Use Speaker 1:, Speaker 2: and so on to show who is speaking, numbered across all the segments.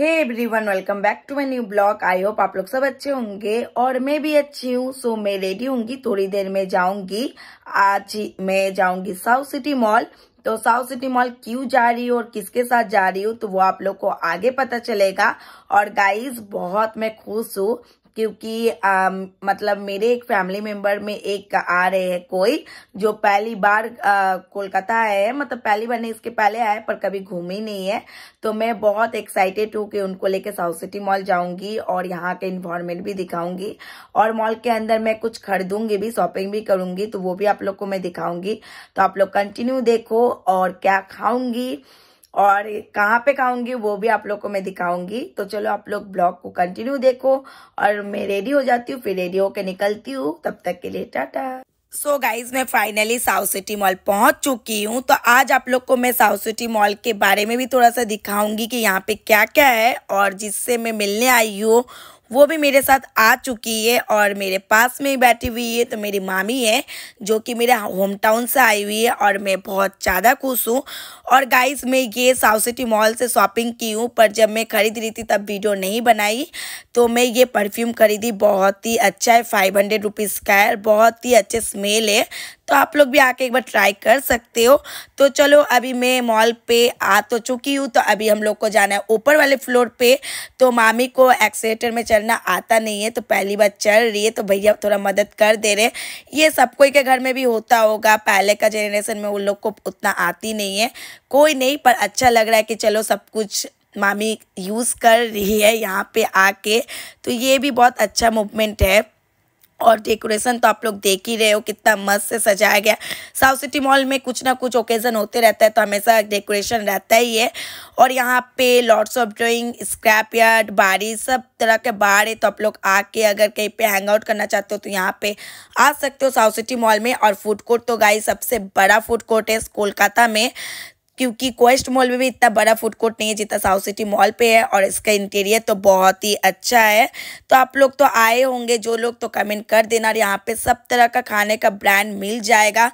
Speaker 1: Hey everyone welcome back to my new blog I hope आप लोग सब अच्छे होंगे और मैं भी अच्छी हूँ सो मैं रेडी होंगी थोड़ी देर में जाऊंगी आज मैं जाऊंगी साउथ सिटी मॉल तो साउथ सिटी मॉल क्यों जा रही हूँ और किसके साथ जा रही हूँ तो वो आप लोग को आगे पता चलेगा और गाइस बहुत मैं खुश हूँ क्योंकि आ, मतलब मेरे एक फैमिली मेंबर में एक आ रहे हैं कोई जो पहली बार कोलकाता आए हैं मतलब पहली बार नहीं इसके पहले आए पर कभी घूमे नहीं है तो मैं बहुत एक्साइटेड हूँ कि उनको लेके साउथ सिटी मॉल जाऊंगी और यहाँ के इन्वायरमेंट भी दिखाऊंगी और मॉल के अंदर मैं कुछ खरीदूंगी भी शॉपिंग भी करूंगी तो वो भी आप लोग को मैं दिखाऊंगी तो आप लोग कंटिन्यू देखो और क्या खाऊंगी और कहाँ पे खाऊंगी वो भी आप लोग को मैं दिखाऊंगी तो चलो आप लोग ब्लॉग को कंटिन्यू देखो और मैं रेडी हो जाती हूँ फिर रेडी होकर निकलती हूँ तब तक के लिए टाटा सो so गाइज मैं फाइनली साउथ सिटी मॉल पहुंच चुकी हूँ तो आज आप लोग को मैं साउथ सिटी मॉल के बारे में भी थोड़ा सा दिखाऊंगी कि यहाँ पे क्या क्या है और जिससे मैं मिलने आई हूँ वो भी मेरे साथ आ चुकी है और मेरे पास में ही बैठी हुई है तो मेरी मामी है जो कि मेरे होम टाउन से आई हुई है और मैं बहुत ज़्यादा खुश हूँ और गाइस मैं ये साउथ सिटी मॉल से शॉपिंग की हूँ पर जब मैं ख़रीद रही थी तब वीडियो नहीं बनाई तो मैं ये परफ्यूम खरीदी बहुत ही अच्छा है फाइव हंड्रेड रुपीज़ का है बहुत ही अच्छे स्मेल है तो आप लोग भी आके एक बार ट्राई कर सकते हो तो चलो अभी मैं मॉल पे आ तो चुकी हूँ तो अभी हम लोग को जाना है ऊपर वाले फ्लोर पे तो मामी को एक्सीटर में चलना आता नहीं है तो पहली बार चल रही है तो भैया थोड़ा मदद कर दे रहे ये सब कोई के घर में भी होता होगा पहले का जनरेशन में उन लोग को उतना आती नहीं है कोई नहीं पर अच्छा लग रहा है कि चलो सब कुछ मामी यूज़ कर रही है यहाँ पे आके तो ये भी बहुत अच्छा मूवमेंट है और डेकोरेशन तो आप लोग देख ही रहे हो कितना मस्त से सजाया गया साउथ सिटी मॉल में कुछ ना कुछ ओकेज़न होते रहता है तो हमेशा डेकोरेशन रहता ही है और यहाँ पे lots of drawing scrap yard बारी सब तरह के बार है तो आप लोग आके अगर कहीं पे हैंग आउट करना चाहते हो तो यहाँ पे आ सकते हो साउथ सिटी मॉल में और फूड कोर्ट तो गाई सबसे बड़ा फूड कोर्ट है कोलकाता में क्योंकि क्वेस्ट मॉल में भी इतना बड़ा फूड कोर्ट नहीं है जितना साउथ सिटी मॉल पे है और इसका इंटीरियर तो बहुत ही अच्छा है तो आप लोग तो आए होंगे जो लोग तो कमेंट कर देना और यहाँ पे सब तरह का खाने का ब्रांड मिल जाएगा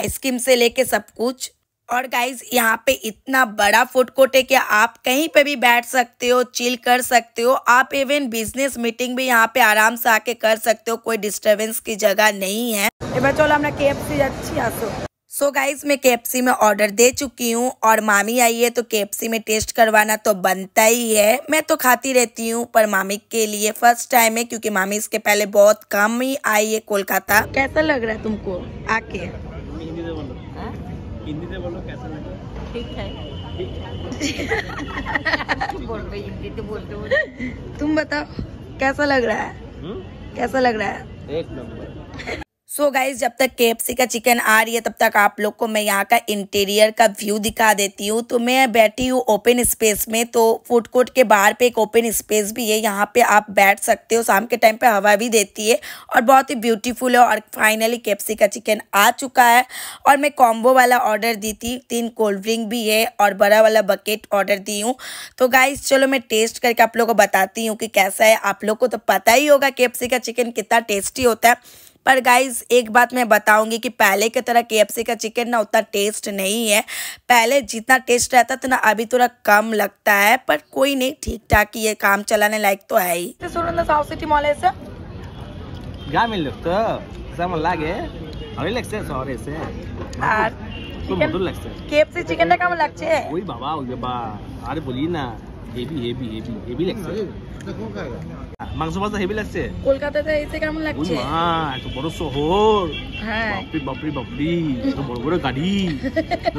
Speaker 1: आइसक्रीम से लेके सब कुछ और गाइज यहाँ पे इतना बड़ा फूड कोर्ट है कि आप कहीं पे भी बैठ सकते हो चिल कर सकते हो आप इवन बिजनेस मीटिंग भी यहाँ पे आराम से आके कर सकते हो कोई डिस्टरबेंस की जगह नहीं है এবার চলো আমরা কেএফসি যাচ্ছি আসো सो so गाइज मैं केपसी में ऑर्डर दे चुकी हूँ और मामी आई है तो केपसी में टेस्ट करवाना तो बनता ही है मैं तो खाती रहती हूँ पर मामी के लिए फर्स्ट टाइम है क्योंकि मामी इसके पहले बहुत कम ही आई है कोलकाता कैसा लग रहा है तुमको आके हिंदी से बोलो हाँ? हिंदी से बोलो कैसा लग रहा है ठीक है तो तुम बताओ कैसा लग रहा है हम्म? कैसा लग रहा है एक नंबर सो so गाइज जब तक के का चिकन आ रही है तब तक आप लोग को मैं यहाँ का इंटीरियर का व्यू दिखा देती हूँ तो मैं बैठी हूँ ओपन स्पेस में तो फूड कोर्ट के बाहर पे एक ओपन स्पेस भी है यहाँ पे आप बैठ सकते हो शाम के टाइम पे हवा भी देती है और बहुत ही ब्यूटीफुल है और फाइनली के का चिकन आ चुका है और मैं कॉम्बो वाला ऑर्डर दी थी तीन कोल्ड ड्रिंक भी है और बड़ा वाला बकेट ऑर्डर दी हूँ तो गाइज चलो मैं टेस्ट करके आप लोग को बताती हूँ कि कैसा है आप लोग को तो पता ही होगा के का चिकन कितना टेस्टी होता है पर गाइज एक बात मैं बताऊंगी कि पहले की तरह के का चिकन ना उतना टेस्ट नहीं है पहले जितना टेस्ट रहता था ना अभी थोड़ा कम लगता है पर कोई नहीं ठीक ठाक ये काम चलाने लायक तो है ही కేఎఫ్సీ చికెన్ కామ হেভি হেভি হেভি হেভি লাগছে মাংস ভাজা হেভি লাগছে কলকাতাতে এসে কেমন লাগছে মা এত বড় শহর হ্যাঁ এত বড় বড় গাড়ি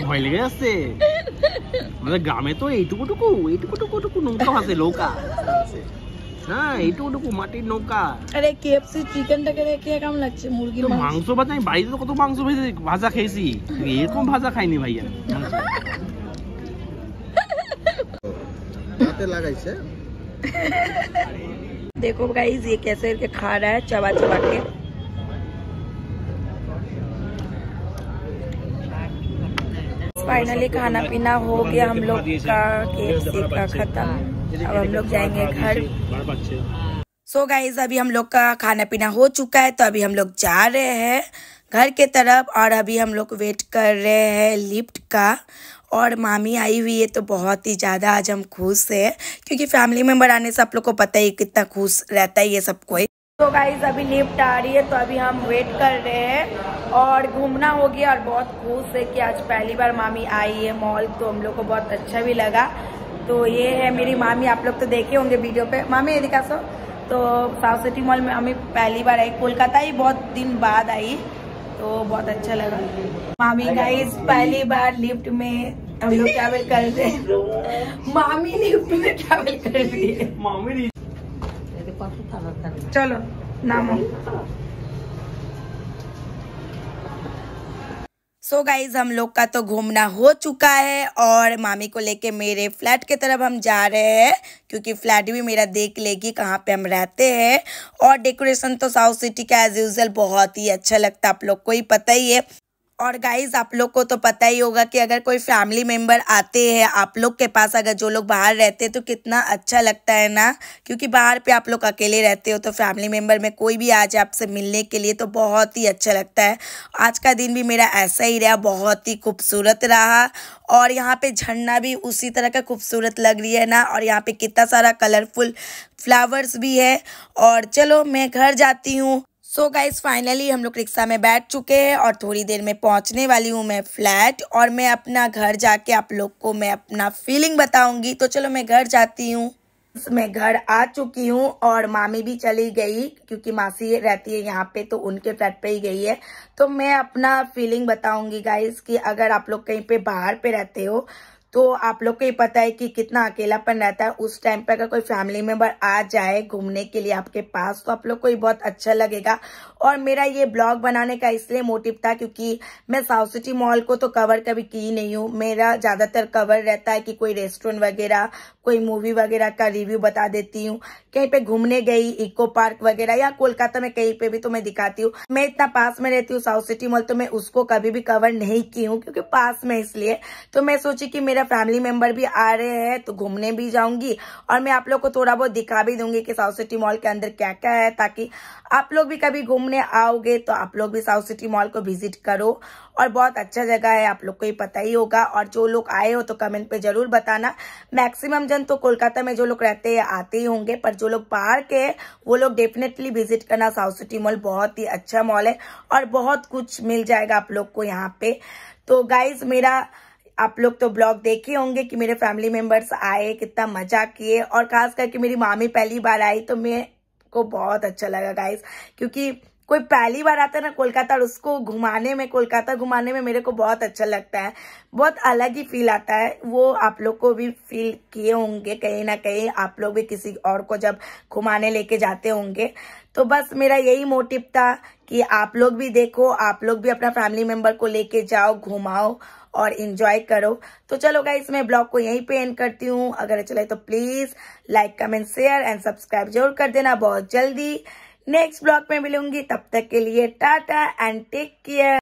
Speaker 1: ভয় লেগে যাচ্ছে গ্রামে তো এইটুকু টুকু এইটুকু টুকু টুকু নৌকা আছে নৌকা হ্যাঁ এইটুকু টুকু মাটির নৌকা আরে কেএফসি চিকেনটাকে দেখে কেমন লাগছে মুরগির মাংস ভাজা আমি বাড়িতে তো কত মাংস ভাজা খেয়েছি এরকম ভাজা খাইনি ভাইয়া हाथे लगाई से देखो गाइज ये कैसे के खा रहा है चबा चबा के फाइनली खाना पीना हो गया हम लोग का केएफसी का खत्म अब हम लोग जाएंगे घर सो so गाइज अभी हम लोग का खाना पीना हो चुका है तो अभी हम लोग जा रहे हैं घर के तरफ और अभी हम लोग वेट कर रहे हैं लिफ्ट का और मामी आई हुई है तो बहुत ही ज़्यादा आज हम खुश है क्योंकि फैमिली मेम्बर आने से आप लोग को पता ही कितना खुश रहता है ये सब कोई तो गाइज अभी लिफ्ट आ रही है तो अभी हम वेट कर रहे हैं और घूमना हो गया और बहुत खुश है कि आज पहली बार मामी आई है मॉल तो हम लोग को बहुत अच्छा भी लगा तो ये है मेरी मामी आप लोग तो देखे होंगे वीडियो पे मामी यदि सो तो साउथ सिटी मॉल में हमें पहली बार आई कोलकाता ही बहुत दिन बाद आई तो बहुत अच्छा लगा मामी गाइज पहली बार लिफ्ट में हम लोग ट्रैवल कर रहे मामी ने ट्रैवल कर लिए मामी ने चलो नाम सो so गाइज हम लोग का तो घूमना हो चुका है और मामी को लेके मेरे फ्लैट के तरफ हम जा रहे हैं क्योंकि फ्लैट भी मेरा देख लेगी कहाँ पे हम रहते हैं और डेकोरेशन तो साउथ सिटी का एज यूजल बहुत ही अच्छा लगता है आप लोग को ही पता ही है और गाइज आप लोग को तो पता ही होगा कि अगर कोई फैमिली मेम्बर आते हैं आप लोग के पास अगर जो लोग बाहर रहते हैं तो कितना अच्छा लगता है ना क्योंकि बाहर पे आप लोग अकेले रहते हो तो फैमिली मेम्बर में कोई भी आ जाए आपसे मिलने के लिए तो बहुत ही अच्छा लगता है आज का दिन भी मेरा ऐसा ही रहा बहुत ही खूबसूरत रहा और यहाँ पर झरना भी उसी तरह का खूबसूरत लग रही है ना और यहाँ पर कितना सारा कलरफुल फ्लावर्स भी है और चलो मैं घर जाती हूँ सो गाइज फाइनली हम लोग रिक्शा में बैठ चुके हैं और थोड़ी देर में पहुंचने वाली हूँ मैं फ्लैट और मैं अपना घर जाके आप लोग को मैं अपना फीलिंग बताऊंगी तो चलो मैं घर जाती हूँ मैं घर आ चुकी हूँ और मामी भी चली गई क्योंकि मासी रहती है यहाँ पे तो उनके फ्लैट पे ही गई है तो मैं अपना फीलिंग बताऊंगी गाइज की अगर आप लोग कहीं पे बाहर पे रहते हो तो आप लोग को ही पता है कि कितना अकेलापन रहता है उस टाइम पे अगर कोई फैमिली मेंबर आ जाए घूमने के लिए आपके पास तो आप लोग को ही बहुत अच्छा लगेगा और मेरा ये ब्लॉग बनाने का इसलिए मोटिव था क्योंकि मैं साउथ सिटी मॉल को तो कवर कभी की नहीं हूँ मेरा ज़्यादातर कवर रहता है कि कोई रेस्टोरेंट वगैरह कोई मूवी वगैरह का रिव्यू बता देती हूँ कहीं पे घूमने गई इको पार्क वगैरह या कोलकाता में कहीं पे भी तो मैं दिखाती हूँ मैं इतना पास में रहती हूँ साउथ सिटी मॉल तो मैं उसको कभी भी कवर नहीं की हूँ क्योंकि पास में इसलिए तो मैं सोची कि मेरा फैमिली मेंबर भी आ रहे हैं तो घूमने भी जाऊंगी और मैं आप लोग को थोड़ा बहुत दिखा भी दूंगी कि साउथ सिटी मॉल के अंदर क्या क्या है ताकि आप लोग भी कभी घूमने आओगे तो आप लोग भी साउथ सिटी मॉल को विजिट करो और बहुत अच्छा जगह है आप लोग को ही पता ही होगा और जो लोग आए हो तो कमेंट पे जरूर बताना मैक्सिमम सीजन तो कोलकाता में जो लोग रहते हैं आते ही होंगे पर जो लोग बाहर के हैं वो लोग डेफिनेटली विजिट करना साउथ सिटी मॉल बहुत ही अच्छा मॉल है और बहुत कुछ मिल जाएगा आप लोग को यहाँ पे तो गाइज मेरा आप लोग तो ब्लॉग देखे होंगे कि मेरे फैमिली मेंबर्स आए कितना मजा किए और खास करके मेरी मामी पहली बार आई तो मैं को बहुत अच्छा लगा गाइज क्योंकि कोई पहली बार आता है ना कोलकाता और उसको घुमाने में कोलकाता घुमाने में मेरे को बहुत अच्छा लगता है बहुत अलग ही फील आता है वो आप लोग को भी फील किए होंगे कहीं ना कहीं आप लोग भी किसी और को जब घुमाने लेके जाते होंगे तो बस मेरा यही मोटिव था कि आप लोग भी देखो आप लोग भी अपना फैमिली मेंबर को लेके जाओ घुमाओ और इन्जॉय करो तो चलो गाइस मैं ब्लॉग को यहीं पे एंड करती हूँ अगर अच्छा लगे तो please like comment share and subscribe जरूर कर देना बहुत जल्दी नेक्स्ट ब्लॉग में मिलूंगी तब तक के लिए टाटा एंड टेक केयर